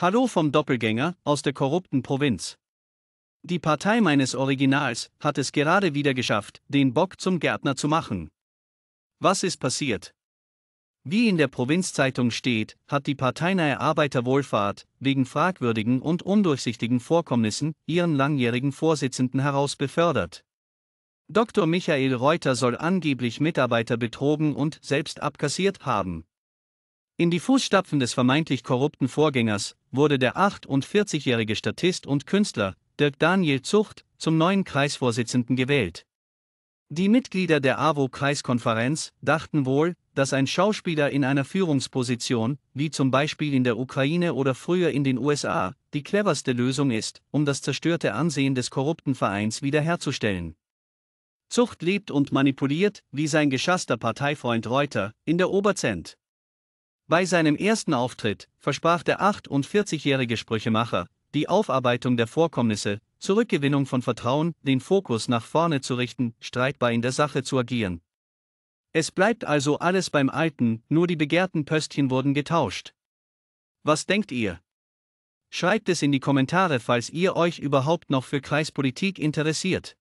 Hallo vom Doppelgänger aus der korrupten Provinz. Die Partei meines Originals hat es gerade wieder geschafft, den Bock zum Gärtner zu machen. Was ist passiert? Wie in der Provinzzeitung steht, hat die parteinahe Arbeiterwohlfahrt wegen fragwürdigen und undurchsichtigen Vorkommnissen ihren langjährigen Vorsitzenden heraus befördert. Dr. Michael Reuter soll angeblich Mitarbeiter betrogen und selbst abkassiert haben. In die Fußstapfen des vermeintlich korrupten Vorgängers wurde der 48-jährige Statist und Künstler Dirk Daniel Zucht zum neuen Kreisvorsitzenden gewählt. Die Mitglieder der AWO-Kreiskonferenz dachten wohl, dass ein Schauspieler in einer Führungsposition, wie zum Beispiel in der Ukraine oder früher in den USA, die cleverste Lösung ist, um das zerstörte Ansehen des korrupten Vereins wiederherzustellen. Zucht lebt und manipuliert, wie sein geschasster Parteifreund Reuter, in der Oberzent. Bei seinem ersten Auftritt versprach der 48-jährige Sprüchemacher die Aufarbeitung der Vorkommnisse, Zurückgewinnung von Vertrauen, den Fokus nach vorne zu richten, streitbar in der Sache zu agieren. Es bleibt also alles beim Alten, nur die begehrten Pöstchen wurden getauscht. Was denkt ihr? Schreibt es in die Kommentare, falls ihr euch überhaupt noch für Kreispolitik interessiert.